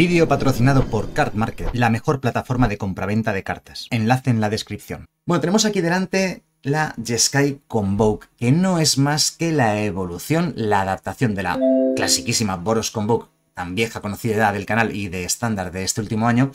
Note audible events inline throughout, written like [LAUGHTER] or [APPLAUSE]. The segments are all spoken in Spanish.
Vídeo patrocinado por Card Market, la mejor plataforma de compraventa de cartas. Enlace en la descripción. Bueno, tenemos aquí delante la Jeskai Convoke, que no es más que la evolución, la adaptación de la clasiquísima Boros Convoke, tan vieja conocida del canal y de estándar de este último año,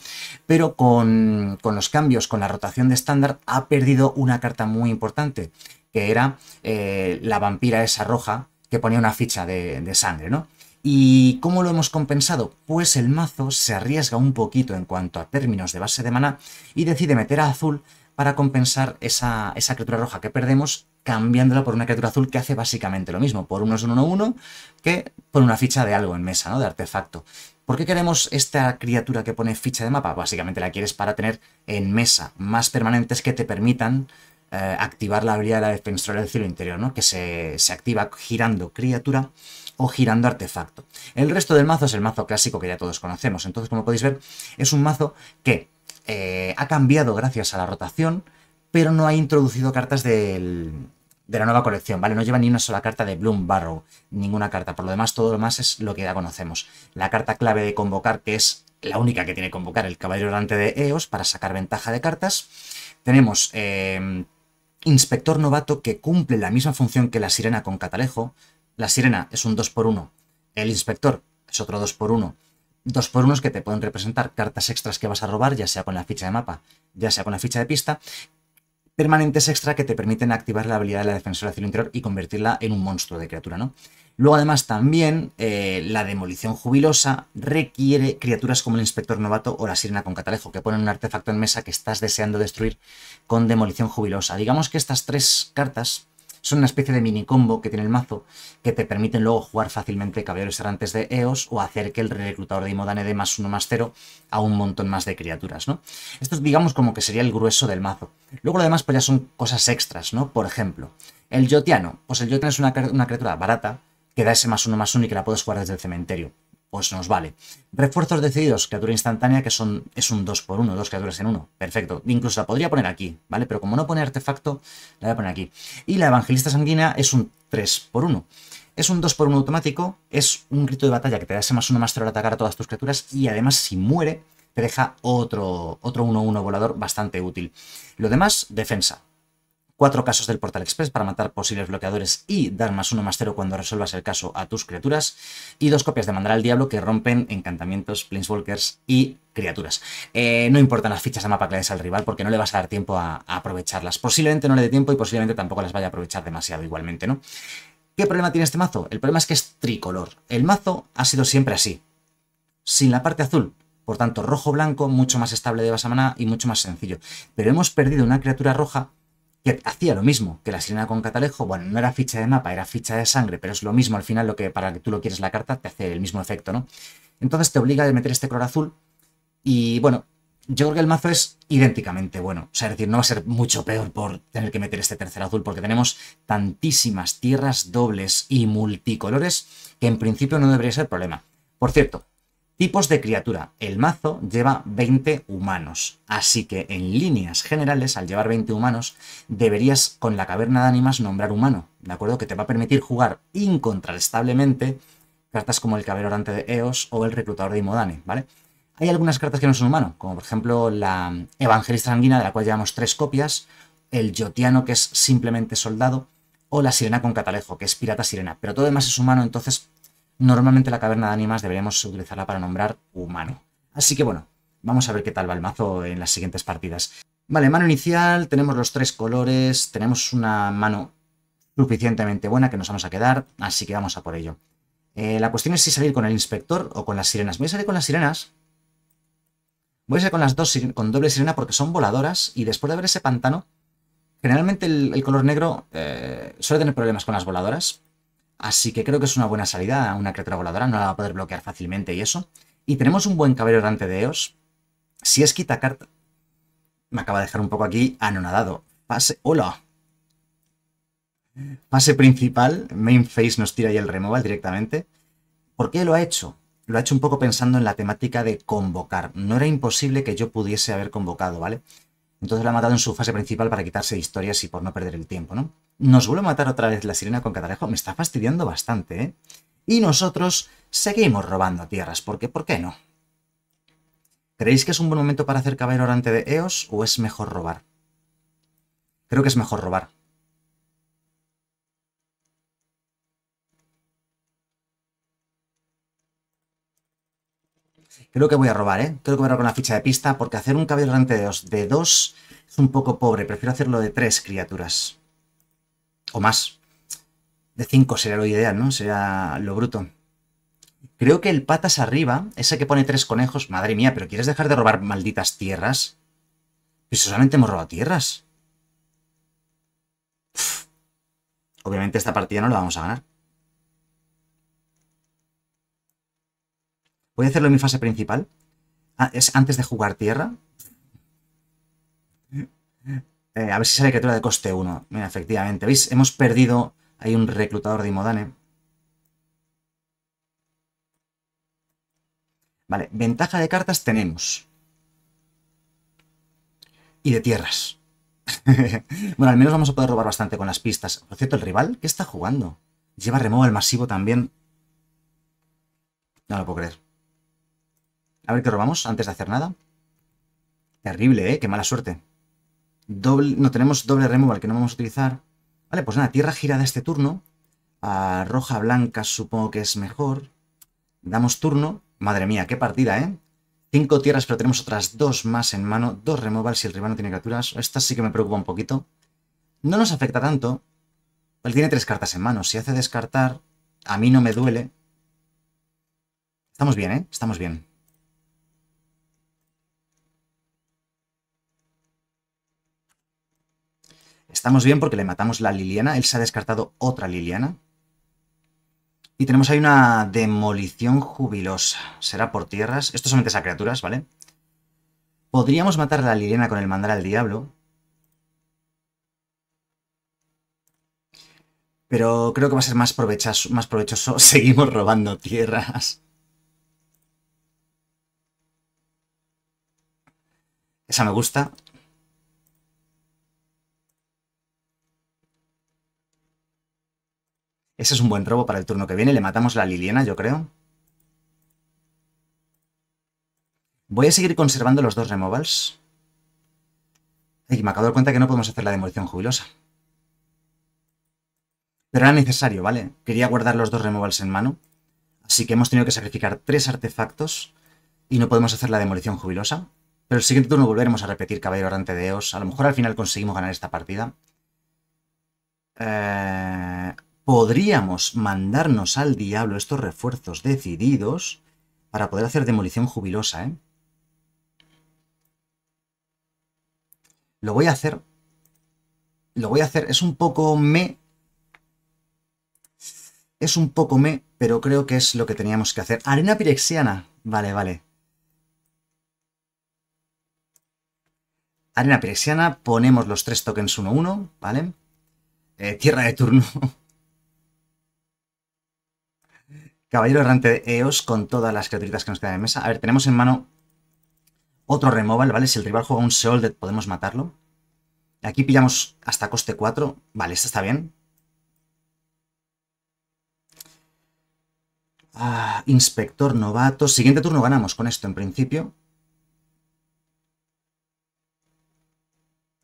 pero con, los cambios, con la rotación de estándar, ha perdido una carta muy importante, que era eh, la vampira esa roja que ponía una ficha de sangre, ¿no? ¿Y cómo lo hemos compensado? Pues el mazo se arriesga un poquito en cuanto a términos de base de maná y decide meter a azul para compensar esa, esa criatura roja que perdemos cambiándola por una criatura azul que hace básicamente lo mismo, por unos 1-1-1 que por una ficha de algo en mesa, ¿no? De artefacto. ¿Por qué queremos esta criatura que pone ficha de mapa? Básicamente la quieres para tener en mesa más permanentes que te permitan eh, activar la habilidad de la defensora del cielo interior, ¿no? Que se, se activa girando criatura o girando artefacto. El resto del mazo es el mazo clásico que ya todos conocemos. Entonces, como podéis ver, es un mazo que eh, ha cambiado gracias a la rotación, pero no ha introducido cartas de la nueva colección, ¿vale? No lleva ni una sola carta de Bloom Barrow, ninguna carta. Por lo demás, todo lo más es lo que ya conocemos. La carta clave de convocar, que es la única que tiene que convocar el Caballero delante de Eos para sacar ventaja de cartas. Tenemos eh, Inspector Novato, que cumple la misma función que la Sirena con Catalejo, la sirena es un 2x1. El inspector es otro 2x1. 2x1 que te pueden representar cartas extras que vas a robar, ya sea con la ficha de mapa, ya sea con la ficha de pista. Permanentes extra que te permiten activar la habilidad de la defensora cielo interior y convertirla en un monstruo de criatura, ¿no? Luego, además, también eh, la demolición jubilosa requiere criaturas como el inspector novato o la sirena con catalejo, que ponen un artefacto en mesa que estás deseando destruir con demolición jubilosa. Digamos que estas tres cartas son una especie de mini combo que tiene el mazo que te permiten luego jugar fácilmente caballeros errantes de EOS o hacer que el reclutador de Imodane dé más uno más cero a un montón más de criaturas, ¿no? Esto digamos como que sería el grueso del mazo. Luego lo demás pues ya son cosas extras, ¿no? Por ejemplo, el Jotiano. Pues el Jotiano es una, una criatura barata que da ese más uno más uno y que la puedes jugar desde el cementerio pues nos vale. Refuerzos decididos, criatura instantánea, que son, es un 2 x 1 dos criaturas en uno. Perfecto. Incluso la podría poner aquí, ¿vale? Pero como no pone artefacto, la voy a poner aquí. Y la evangelista sanguínea es un 3 x 1 Es un 2 x 1 automático, es un grito de batalla que te da ese más uno más 3 al atacar a todas tus criaturas y además si muere te deja otro 1-1 volador bastante útil. Lo demás, defensa cuatro casos del Portal Express para matar posibles bloqueadores y dar más uno más 0 cuando resuelvas el caso a tus criaturas, y dos copias de Mandar al Diablo que rompen encantamientos, planeswalkers y criaturas. Eh, no importan las fichas de mapa que le des al rival porque no le vas a dar tiempo a, aprovecharlas. Posiblemente no le dé tiempo y posiblemente tampoco las vaya a aprovechar demasiado igualmente, ¿no? ¿Qué problema tiene este mazo? El problema es que es tricolor. El mazo ha sido siempre así, sin la parte azul. Por tanto, rojo-blanco, mucho más estable de base maná y mucho más sencillo. Pero hemos perdido una criatura roja que hacía lo mismo que la sirena con catalejo. Bueno, no era ficha de mapa, era ficha de sangre, pero es lo mismo al final lo que para que tú lo quieres la carta te hace el mismo efecto, ¿no? Entonces te obliga a meter este color azul y bueno, yo creo que el mazo es idénticamente bueno. O sea, es decir, no va a ser mucho peor por tener que meter este tercer azul porque tenemos tantísimas tierras dobles y multicolores que en principio no debería ser problema. Por cierto, Tipos de criatura. El mazo lleva 20 humanos, así que en líneas generales, al llevar 20 humanos, deberías con la caverna de ánimas nombrar humano, ¿de acuerdo? Que te va a permitir jugar incontrastablemente cartas como el caberorante de Eos o el reclutador de Imodane, ¿vale? Hay algunas cartas que no son humano, como por ejemplo la Evangelista Sanguina, de la cual llevamos tres copias, el Yotiano, que es simplemente soldado, o la Sirena con Catalejo, que es pirata sirena. Pero todo demás es humano, entonces Normalmente la caverna de ánimas deberíamos utilizarla para nombrar humano. Así que bueno, vamos a ver qué tal va el mazo en las siguientes partidas. Vale, mano inicial, tenemos los tres colores, tenemos una mano suficientemente buena que nos vamos a quedar, así que vamos a por ello. Eh, la cuestión es si salir con el inspector o con las sirenas. Voy a salir con las sirenas. Voy a salir con las dos, con doble sirena porque son voladoras y después de ver ese pantano, generalmente el, color negro eh, suele tener problemas con las voladoras, Así que creo que es una buena salida, una criatura voladora, no la va a poder bloquear fácilmente y eso. Y tenemos un buen caballero delante de EOS. Si es quita carta... Me acaba de dejar un poco aquí anonadado. Pase... ¡Hola! Pase principal, main face nos tira ahí el removal directamente. ¿Por qué lo ha hecho? Lo ha hecho un poco pensando en la temática de convocar. No era imposible que yo pudiese haber convocado, ¿vale? vale entonces la ha matado en su fase principal para quitarse historias y por no perder el tiempo, ¿no? Nos vuelve a matar otra vez la sirena con catalejo. Me está fastidiando bastante, ¿eh? Y nosotros seguimos robando tierras, porque ¿por qué no? ¿Creéis que es un buen momento para hacer caballero orante de Eos o es mejor robar? Creo que es mejor robar. Creo que voy a robar, ¿eh? Creo que voy a robar con la ficha de pista, porque hacer un cabello grande de dos, de dos es un poco pobre. Prefiero hacerlo de tres criaturas. O más. De cinco sería lo ideal, ¿no? Sería lo bruto. Creo que el patas arriba, ese que pone tres conejos... Madre mía, ¿pero quieres dejar de robar malditas tierras? Pues solamente hemos robado tierras. Obviamente esta partida no la vamos a ganar. voy a hacerlo en mi fase principal? Ah, ¿Es antes de jugar tierra? Eh, a ver si sale criatura de coste 1. efectivamente. ¿Veis? Hemos perdido... Hay un reclutador de Imodane. Vale, ventaja de cartas tenemos. Y de tierras. [LAUGHS] bueno, al menos vamos a poder robar bastante con las pistas. Por cierto, el rival, ¿qué está jugando? Lleva removal masivo también. No lo puedo creer. A ver qué robamos antes de hacer nada. Terrible, ¿eh? Qué mala suerte. Doble, no, tenemos doble removal que no vamos a utilizar. Vale, pues nada, tierra girada este turno. A roja, blanca supongo que es mejor. Damos turno. Madre mía, qué partida, ¿eh? Cinco tierras, pero tenemos otras dos más en mano. Dos removal si el rival no tiene criaturas. Esta sí que me preocupa un poquito. No nos afecta tanto. Él tiene tres cartas en mano. Si hace descartar, a mí no me duele. Estamos bien, ¿eh? Estamos bien. Estamos bien porque le matamos la Liliana. Él se ha descartado otra Liliana. Y tenemos ahí una demolición jubilosa. Será por tierras. Esto solamente es a criaturas, ¿vale? Podríamos matar a la Liliana con el mandar al diablo. Pero creo que va a ser más provechoso, más provechoso. [LAUGHS] Seguimos robando tierras. Esa me gusta. Ese es un buen robo para el turno que viene. Le matamos la Liliana, yo creo. Voy a seguir conservando los dos removals. Y me acabo de dar cuenta que no podemos hacer la demolición jubilosa. Pero era necesario, ¿vale? Quería guardar los dos removals en mano. Así que hemos tenido que sacrificar tres artefactos y no podemos hacer la demolición jubilosa. Pero el siguiente turno volveremos a repetir Caballero Arrante de Eos. A lo mejor al final conseguimos ganar esta partida. Eh podríamos mandarnos al diablo estos refuerzos decididos para poder hacer demolición jubilosa. ¿eh? Lo voy a hacer. Lo voy a hacer. Es un poco me... Es un poco me, pero creo que es lo que teníamos que hacer. Arena pirexiana. Vale, vale. Arena pirexiana. Ponemos los tres tokens 1-1, ¿vale? Eh, tierra de turno. [LAUGHS] Caballero errante de EOS con todas las criaturitas que nos quedan en mesa. A ver, tenemos en mano otro removal, ¿vale? Si el rival juega un Seolded, podemos matarlo. Aquí pillamos hasta coste 4. Vale, esta está bien. Ah, inspector novato. Siguiente turno ganamos con esto, en principio.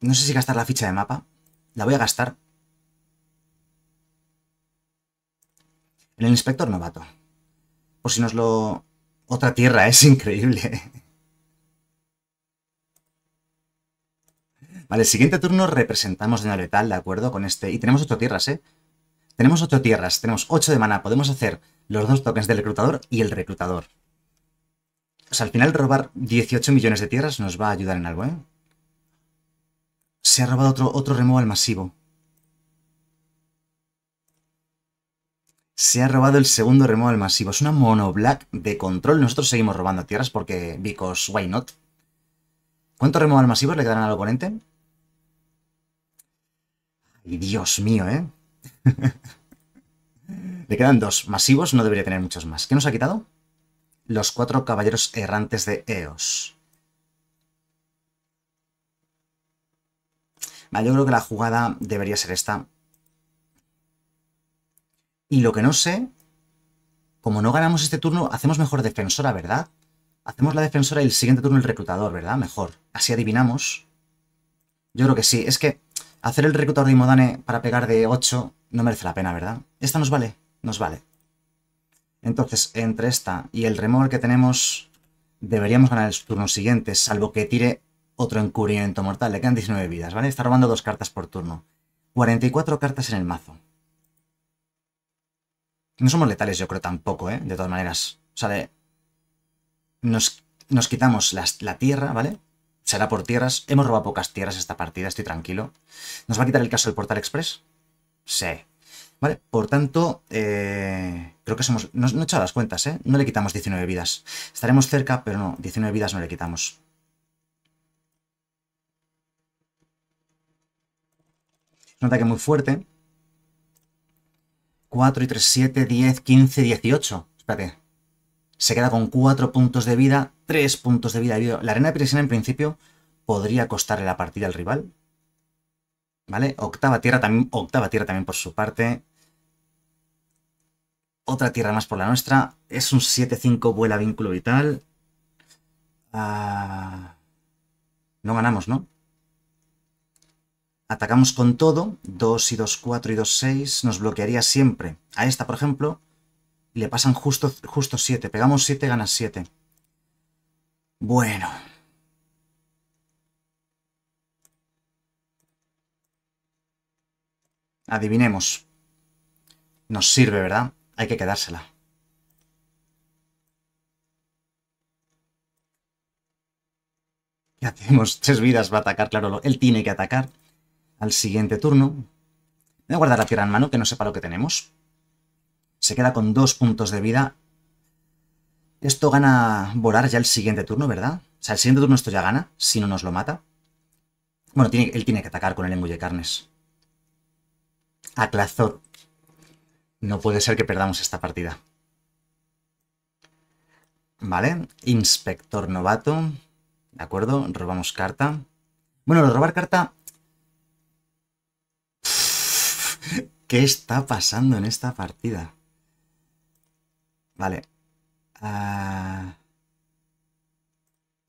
No sé si gastar la ficha de mapa. La voy a gastar. el inspector novato. Por si nos lo... Otra tierra, [LAUGHS] es increíble. Vale, el siguiente turno representamos de Letal, ¿de acuerdo? Con este... Y tenemos ocho tierras, ¿eh? Tenemos ocho tierras, tenemos 8 de mana. Podemos hacer los dos tokens del reclutador y el reclutador. O sea, al final robar 18 millones de tierras nos va a ayudar en algo, ¿eh? Se ha robado otro, otro removal masivo. Se ha robado el segundo removal masivo. Es una mono black de control. Nosotros seguimos robando tierras porque... Because why not? ¿Cuántos removal masivo le quedarán al oponente? Ay, Dios mío, ¿eh? [LAUGHS] le quedan dos masivos. No debería tener muchos más. ¿Qué nos ha quitado? Los cuatro caballeros errantes de Eos. Vale, yo creo que la jugada debería ser esta. Y lo que no sé, como no ganamos este turno, hacemos mejor defensora, ¿verdad? Hacemos la defensora y el siguiente turno el reclutador, ¿verdad? Mejor. Así adivinamos. Yo creo que sí. Es que hacer el reclutador de Imodane para pegar de 8 no merece la pena, ¿verdad? Esta nos vale. Nos vale. Entonces, entre esta y el remover que tenemos, deberíamos ganar el turno siguiente, salvo que tire otro encubrimiento mortal. Le quedan 19 vidas, ¿vale? Está robando dos cartas por turno. 44 cartas en el mazo. No somos letales, yo creo, tampoco, ¿eh? De todas maneras. O sea, nos, quitamos la, tierra, ¿vale? Será por tierras. Hemos robado pocas tierras esta partida, estoy tranquilo. ¿Nos va a quitar el caso del Portal Express? Sí. ¿Vale? Por tanto, eh, creo que somos... No, he echado las cuentas, ¿eh? No le quitamos 19 vidas. Estaremos cerca, pero no, 19 vidas no le quitamos. nota un ataque muy fuerte. 4 y 3, 7, 10, 15, 18. Espérate. Se queda con 4 puntos de vida, 3 puntos de vida. La arena de presión en principio podría costarle la partida al rival. ¿Vale? Octava tierra también, octava también por su parte. Otra tierra más por la nuestra. Es un 7-5, vuela vínculo vital. tal. Ah, no ganamos, ¿no? Atacamos con todo, 2 y 2, 4 y 2, 6, nos bloquearía siempre. A esta, por ejemplo, le pasan justo, 7. Pegamos 7, ganas 7. Bueno. Adivinemos. Nos sirve, ¿verdad? Hay que quedársela. Ya tenemos 3 vidas para atacar, claro. Él tiene que atacar al siguiente turno. Voy a guardar la tierra en mano, que no sepa lo que tenemos. Se queda con dos puntos de vida. Esto gana volar ya el siguiente turno, ¿verdad? O sea, el siguiente turno esto ya gana, si no nos lo mata. Bueno, él tiene que atacar con el engulle carnes. A clazor No puede ser que perdamos esta partida. Vale, inspector novato. De acuerdo, robamos carta. Bueno, robar carta [LAUGHS] ¿Qué está pasando en esta partida? Vale. 1, ah,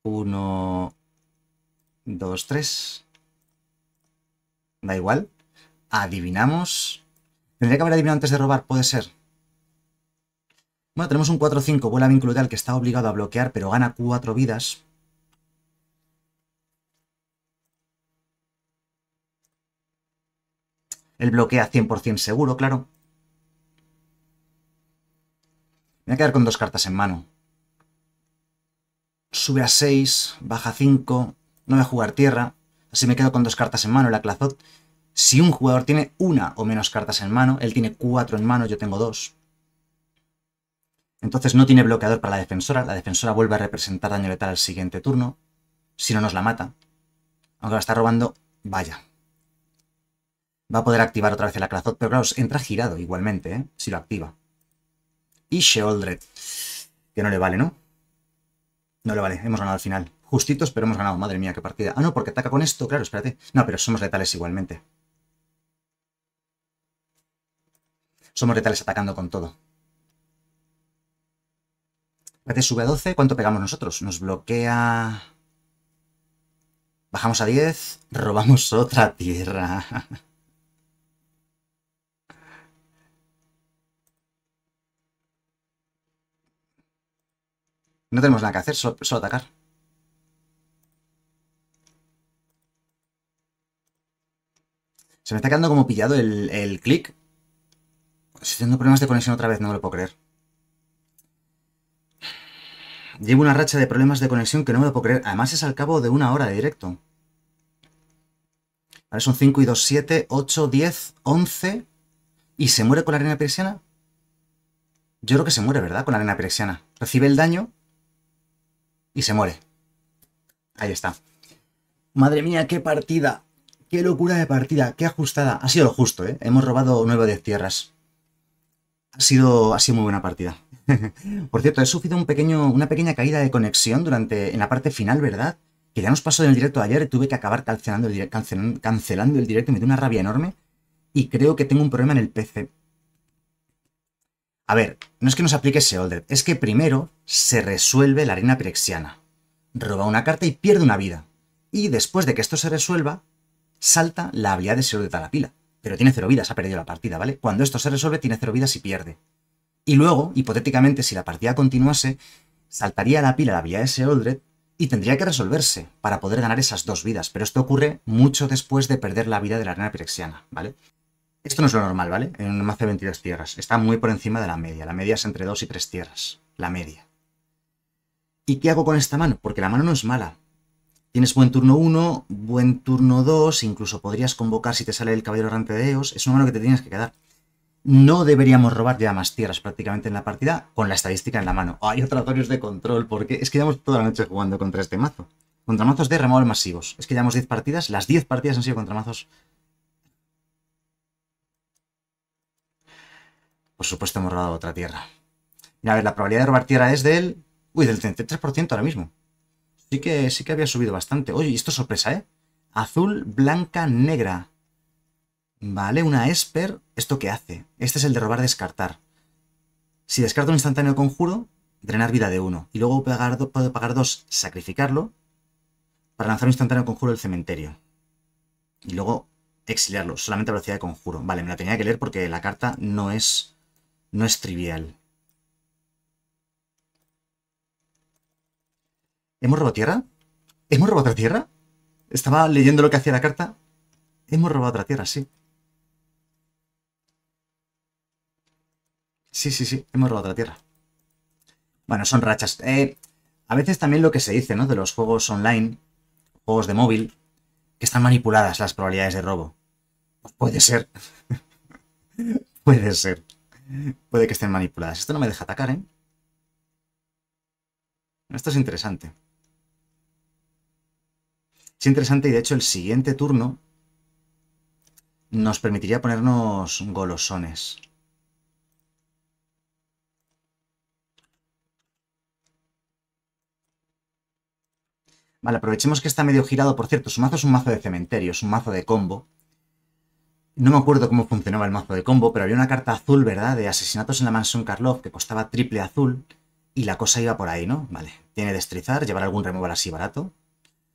Uno... Dos, tres. Da igual. Adivinamos. Tendría que haber adivinado antes de robar, puede ser. Bueno, tenemos un 4-5, vuela incluir al que está obligado a bloquear, pero gana 4 vidas. El bloquea 100% seguro, claro. Me voy a quedar con dos cartas en mano. Sube a 6, baja 5. No voy a jugar tierra. Así me quedo con dos cartas en mano, la Clazot. Si un jugador tiene una o menos cartas en mano, él tiene cuatro en mano, yo tengo dos. Entonces no tiene bloqueador para la defensora. La defensora vuelve a representar daño letal al siguiente turno. Si no, nos la mata. Aunque la está robando, vaya. Va a poder activar otra vez el aclazot, pero claro, entra girado igualmente, ¿eh? Si lo activa. Y Sheoldred. Que no le vale, ¿no? No le vale, hemos ganado al final. Justitos, pero hemos ganado. Madre mía, qué partida. Ah, no, porque ataca con esto, claro, espérate. No, pero somos letales igualmente. Somos letales atacando con todo. Espérate, sube a 12. ¿Cuánto pegamos nosotros? Nos bloquea... Bajamos a 10, robamos otra tierra. [LAUGHS] No tenemos nada que hacer, solo, atacar. Se me está quedando como pillado el, el clic. Estoy teniendo problemas de conexión otra vez, no me lo puedo creer. Llevo una racha de problemas de conexión que no me lo puedo creer. Además es al cabo de una hora de directo. Ahora son 5 y 2, 7, 8, 10, 11. ¿Y se muere con la arena pirexiana? Yo creo que se muere, ¿verdad? Con la arena pirexiana. Recibe el daño y se muere. Ahí está. Madre mía, qué partida. Qué locura de partida, qué ajustada. Ha sido lo justo, ¿eh? Hemos robado 9 de tierras. Ha sido, ha muy buena partida. [LAUGHS] Por cierto, he sufrido un pequeño, una pequeña caída de conexión durante, en la parte final, ¿verdad? Que ya nos pasó en el directo de ayer y tuve que acabar cancelando el, cancelando el directo. Me dio una rabia enorme y creo que tengo un problema en el PC. A ver, no es que nos aplique ese Oldred, es que primero se resuelve la arena pirexiana. Roba una carta y pierde una vida. Y después de que esto se resuelva, salta la habilidad de Seoldred a la pila. Pero tiene cero vidas, ha perdido la partida, ¿vale? Cuando esto se resuelve, tiene cero vidas y pierde. Y luego, hipotéticamente, si la partida continuase, saltaría a la pila la habilidad de Seoldred y tendría que resolverse para poder ganar esas dos vidas, pero esto ocurre mucho después de perder la vida de la arena pirexiana, ¿vale? Esto no es lo normal, ¿vale? En un mazo de 22 tierras. Está muy por encima de la media. La media es entre 2 y 3 tierras. La media. ¿Y qué hago con esta mano? Porque la mano no es mala. Tienes buen turno 1, buen turno 2, incluso podrías convocar si te sale el caballero errante de Eos. Es una mano que te tienes que quedar. No deberíamos robar ya más tierras prácticamente en la partida con la estadística en la mano. Hay otros varios de control, porque es que llevamos toda la noche jugando contra este mazo. Contra mazos de removal masivos. Es que llevamos 10 partidas, las 10 partidas han sido contra mazos Por supuesto hemos robado otra tierra. Mira, a ver, la probabilidad de robar tierra es del... Uy, del 33% ahora mismo. Sí que, sí que había subido bastante. Oye, y esto sorpresa, ¿eh? Azul, blanca, negra. Vale, una Esper. ¿Esto qué hace? Este es el de robar descartar. Si descarto un instantáneo conjuro, drenar vida de uno. Y luego puedo pagar dos, sacrificarlo, para lanzar un instantáneo conjuro del cementerio. Y luego exiliarlo, solamente a velocidad de conjuro. Vale, me la tenía que leer porque la carta no es no es trivial. ¿Hemos robado tierra? ¿Hemos robado otra tierra? Estaba leyendo lo que hacía la carta. Hemos robado otra tierra, sí. Sí, sí, sí, hemos robado otra tierra. Bueno, son rachas. Eh, a veces también lo que se dice, ¿no? De los juegos online, juegos de móvil, que están manipuladas las probabilidades de robo. Pues puede ser. [LAUGHS] puede ser. Puede que estén manipuladas. Esto no me deja atacar, ¿eh? Esto es interesante. Es interesante y de hecho el siguiente turno nos permitiría ponernos golosones. Vale, aprovechemos que está medio girado. Por cierto, su mazo es un mazo de cementerio, es un mazo de combo. No me acuerdo cómo funcionaba el mazo de combo, pero había una carta azul, ¿verdad? De asesinatos en la mansión Karloff que costaba triple azul y la cosa iba por ahí, ¿no? Vale. Tiene destrizar, llevar algún remover así barato.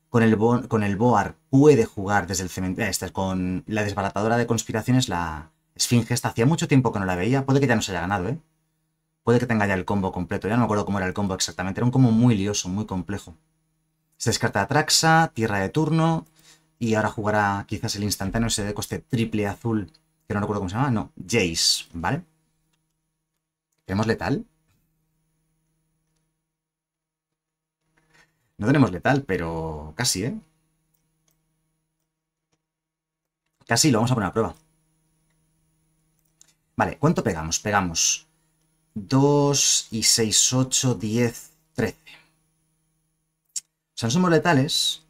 Con el, con el Boar puede jugar desde el cementerio. Eh, este, con la desbaratadora de conspiraciones, la Esfinge, esta hacía mucho tiempo que no la veía. Puede que ya no se haya ganado, ¿eh? Puede que tenga ya el combo completo. Ya no me acuerdo cómo era el combo exactamente. Era un combo muy lioso, muy complejo. Se descarta Atraxa, tierra de turno. Y ahora jugará quizás el instantáneo ese de coste triple azul, que no recuerdo cómo se llama, no, Jace, ¿vale? ¿Tenemos letal? No tenemos letal, pero casi, ¿eh? Casi lo vamos a poner a prueba. Vale, ¿cuánto pegamos? Pegamos 2 y 6, 8, 10, 13. O sea, no somos letales.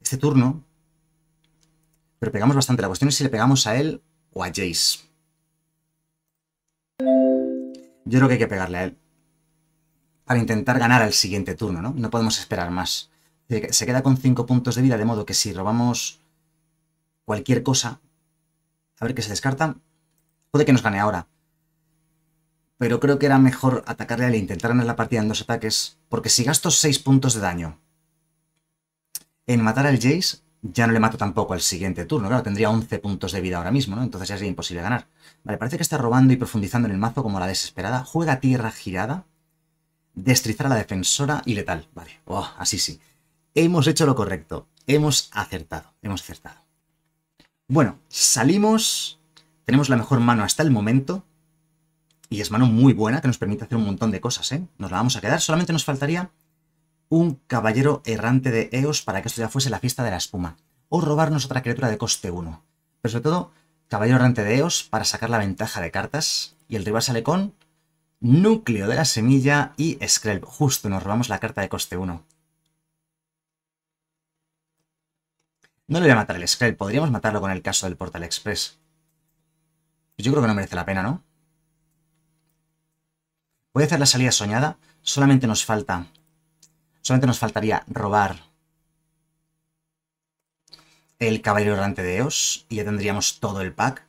Este turno pero pegamos bastante. La cuestión es si le pegamos a él o a Jace. Yo creo que hay que pegarle a él. Para intentar ganar al siguiente turno, ¿no? No podemos esperar más. Se queda con 5 puntos de vida, de modo que si robamos cualquier cosa... A ver qué se descarta. Puede que nos gane ahora. Pero creo que era mejor atacarle al e intentar ganar la partida en dos ataques. Porque si gasto 6 puntos de daño en matar al Jace, ya no le mato tampoco al siguiente turno. Claro, tendría 11 puntos de vida ahora mismo, ¿no? Entonces ya sería imposible ganar. Vale, parece que está robando y profundizando en el mazo como la desesperada. Juega tierra girada, destrizar a la defensora y letal. Vale, oh, así sí. Hemos hecho lo correcto. Hemos acertado. Hemos acertado. Bueno, salimos. Tenemos la mejor mano hasta el momento. Y es mano muy buena que nos permite hacer un montón de cosas, ¿eh? Nos la vamos a quedar. Solamente nos faltaría un caballero errante de Eos para que esto ya fuese la fiesta de la espuma, o robarnos otra criatura de coste 1. Pero sobre todo, caballero errante de Eos para sacar la ventaja de cartas, y el rival sale con núcleo de la semilla y Skrelp. Justo nos robamos la carta de coste 1. No le voy a matar el Skrelp, podríamos matarlo con el caso del Portal Express. Yo creo que no merece la pena, ¿no? Voy a hacer la salida soñada, solamente nos falta Solamente nos faltaría robar el Caballero Errante de Eos y ya tendríamos todo el pack.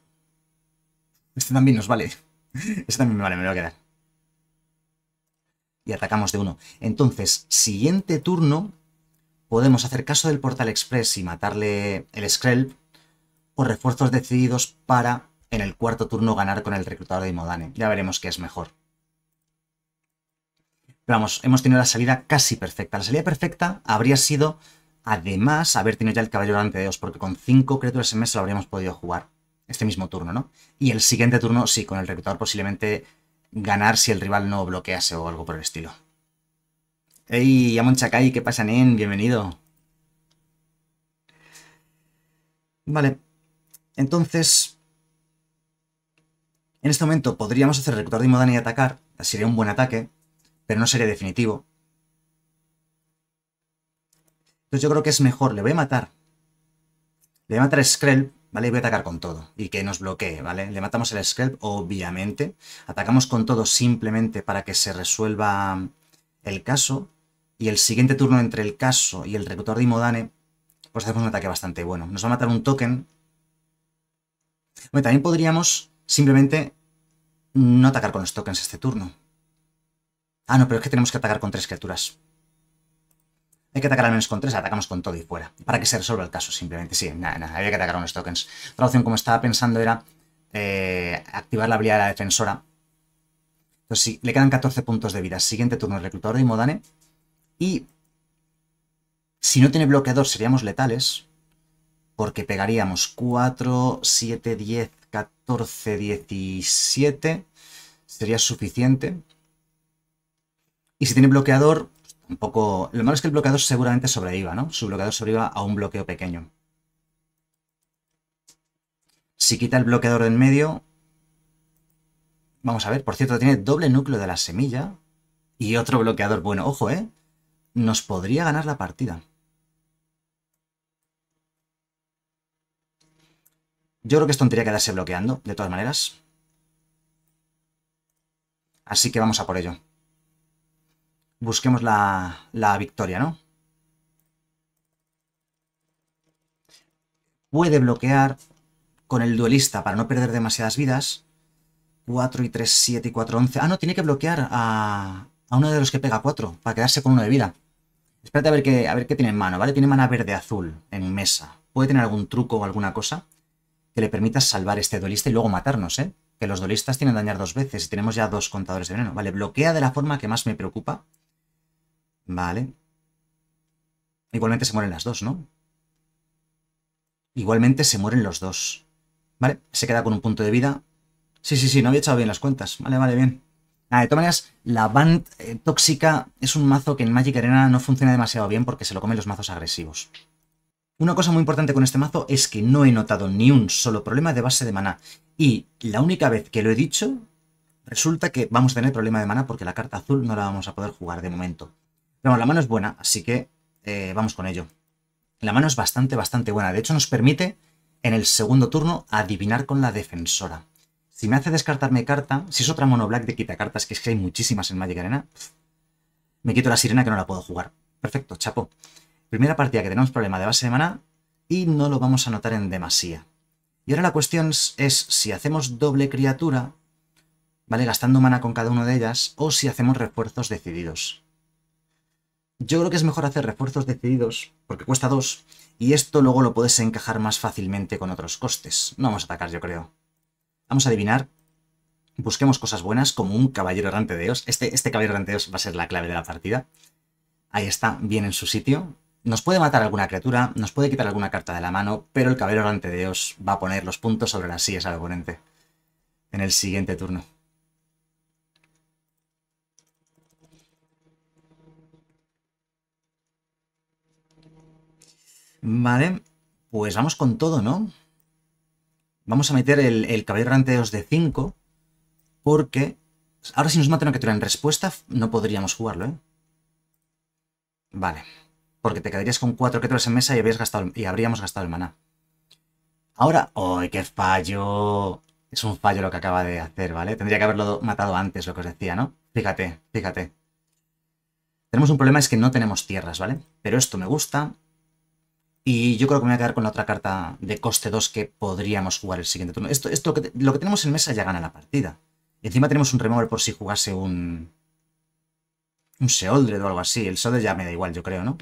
Este también nos vale. [LAUGHS] Este también me vale, me lo voy a quedar. Y atacamos de uno. Entonces, siguiente turno, podemos hacer caso del Portal Express y matarle el Skrelp o refuerzos decididos para, en el cuarto turno, ganar con el reclutador de Modane. Ya veremos qué es mejor vamos, hemos tenido la salida casi perfecta. La salida perfecta habría sido, además, haber tenido ya el caballo delante de Dios, porque con cinco criaturas en mesa lo habríamos podido jugar este mismo turno, ¿no? Y el siguiente turno, sí, con el reclutador posiblemente ganar si el rival no bloquease o algo por el estilo. ¡Ey, Amon Chakai! ¿Qué pasa, Nen? Bienvenido. Vale. Entonces... En este momento podríamos hacer reclutador de modana y atacar. Sería un buen ataque pero no sería definitivo. Entonces yo creo que es mejor, le voy a matar. Le voy a matar a ¿vale? Y voy a atacar con todo. Y que nos bloquee, ¿vale? Le matamos el Skrel, obviamente. Atacamos con todo simplemente para que se resuelva el caso. Y el siguiente turno entre el caso y el reclutador de Imodane, pues hacemos un ataque bastante bueno. Nos va a matar un token. también podríamos simplemente no atacar con los tokens este turno. Ah, no, pero es que tenemos que atacar con tres criaturas. Hay que atacar al menos con tres, atacamos con todo y fuera. Para que se resuelva el caso, simplemente. Sí, nada, nada, había que atacar unos tokens. Otra opción, como estaba pensando, era eh, activar la habilidad de la defensora. Entonces, sí, le quedan 14 puntos de vida. Siguiente turno, el reclutador de Imodane. Y si no tiene bloqueador, seríamos letales. Porque pegaríamos 4, 7, 10, 14, 17. Sería suficiente. Y si tiene bloqueador, un poco... Lo malo es que el bloqueador seguramente sobreviva, ¿no? Su bloqueador sobreviva a un bloqueo pequeño. Si quita el bloqueador en medio... Vamos a ver, por cierto, tiene doble núcleo de la semilla y otro bloqueador. Bueno, ojo, ¿eh? Nos podría ganar la partida. Yo creo que tendría que quedarse bloqueando, de todas maneras. Así que vamos a por ello busquemos la, victoria, ¿no? Puede bloquear con el duelista para no perder demasiadas vidas. 4 y 3, 7 y 4, 11. Ah, no, tiene que bloquear a, uno de los que pega 4 para quedarse con uno de vida. Espérate a ver qué, a ver qué tiene en mano, ¿vale? Tiene mana verde-azul en mesa. Puede tener algún truco o alguna cosa que le permita salvar este duelista y luego matarnos, ¿eh? Que los duelistas tienen dañar dos veces y tenemos ya dos contadores de veneno. Vale, bloquea de la forma que más me preocupa. Vale. Igualmente se mueren las dos, ¿no? Igualmente se mueren los dos. Vale, se queda con un punto de vida. Sí, sí, sí, no había echado bien las cuentas. Vale, vale, bien. de todas maneras, la Band eh, Tóxica es un mazo que en Magic Arena no funciona demasiado bien porque se lo comen los mazos agresivos. Una cosa muy importante con este mazo es que no he notado ni un solo problema de base de maná. Y la única vez que lo he dicho, resulta que vamos a tener problema de maná porque la carta azul no la vamos a poder jugar de momento. Pero la mano es buena, así que eh, vamos con ello. La mano es bastante, bastante buena. De hecho, nos permite en el segundo turno adivinar con la defensora. Si me hace descartarme carta, si es otra mono black de quita cartas, que es que hay muchísimas en Magic Arena, me quito la sirena que no la puedo jugar. Perfecto, chapo. Primera partida que tenemos problema de base de mana y no lo vamos a notar en demasía. Y ahora la cuestión es si hacemos doble criatura, ¿vale? Gastando mana con cada una de ellas, o si hacemos refuerzos decididos. Yo creo que es mejor hacer refuerzos decididos, porque cuesta dos y esto luego lo puedes encajar más fácilmente con otros costes. No vamos a atacar, yo creo. Vamos a adivinar. Busquemos cosas buenas, como un caballero errante de Dios. Este, este caballero errante de Dios va a ser la clave de la partida. Ahí está, bien en su sitio. Nos puede matar alguna criatura, nos puede quitar alguna carta de la mano, pero el caballero errante de Dios va a poner los puntos sobre las sillas al oponente en el siguiente turno. Vale, pues vamos con todo, ¿no? Vamos a meter el, el caballero ranteos de 5, porque ahora si nos mata una criatura en respuesta, no podríamos jugarlo, ¿eh? Vale, porque te quedarías con 4 criaturas en mesa y, gastado, y habríamos gastado el maná. Ahora, ¡ay, qué fallo! Es un fallo lo que acaba de hacer, ¿vale? Tendría que haberlo matado antes, lo que os decía, ¿no? Fíjate, fíjate. Tenemos un problema, es que no tenemos tierras, ¿vale? Pero esto me gusta, y yo creo que me voy a quedar con la otra carta de coste 2 que podríamos jugar el siguiente turno. Esto, esto lo que tenemos en mesa ya gana la partida. Encima tenemos un remover por si jugase un... Un Seoldred o algo así. El Seoldred ya me da igual, yo creo, ¿no?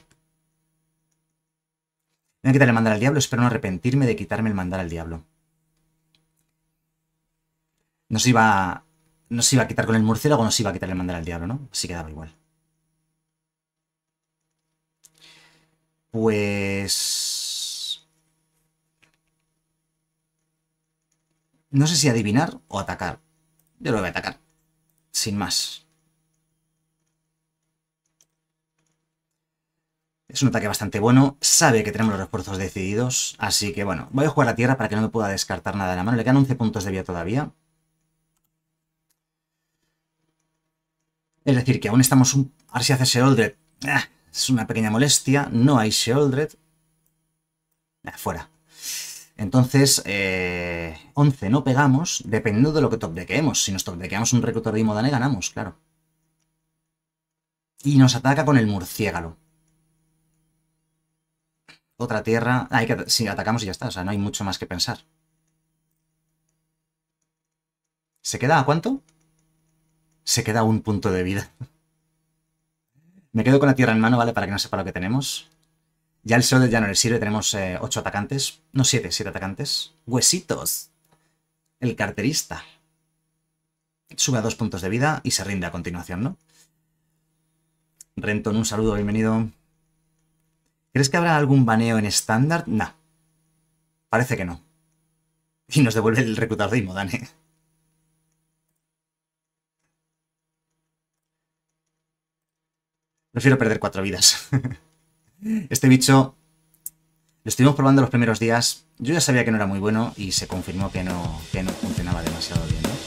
Voy a quitar el mandar al diablo. Espero no arrepentirme de quitarme el mandar al diablo. Nos iba, nos iba a quitar con el murciélago, nos iba a quitar el mandar al diablo, ¿no? Así que igual. pues... No sé si adivinar o atacar. Yo lo voy a atacar. Sin más. Es un ataque bastante bueno. Sabe que tenemos los refuerzos decididos. Así que, bueno, voy a jugar a tierra para que no me pueda descartar nada de la mano. Le quedan 11 puntos de vida todavía. Es decir, que aún estamos... Un... A ver si hace ese Oldred. Ah, es una pequeña molestia. No hay Sheoldred. fuera. Entonces, 11 eh, no pegamos, dependiendo de lo que topdequeemos. Si nos topdequeamos un reclutor de Imodane, ganamos, claro. Y nos ataca con el murciégalo. Otra tierra... hay que... si atacamos y ya está. O sea, no hay mucho más que pensar. ¿Se queda a cuánto? Se queda un punto de vida. Me quedo con la tierra en mano, ¿vale? Para que no sepa lo que tenemos. Ya el sol ya no le sirve, tenemos 8 eh, atacantes. No, 7, siete atacantes. ¡Huesitos! El carterista. Sube a 2 puntos de vida y se rinde a continuación, ¿no? Renton, un saludo, bienvenido. ¿Crees que habrá algún baneo en estándar? No, Parece que no. Y nos devuelve el reclutador de Imodane. ¿eh? Prefiero perder cuatro vidas. [LAUGHS] este bicho lo estuvimos probando los primeros días. Yo ya sabía que no era muy bueno y se confirmó que no, que no funcionaba demasiado bien, ¿no?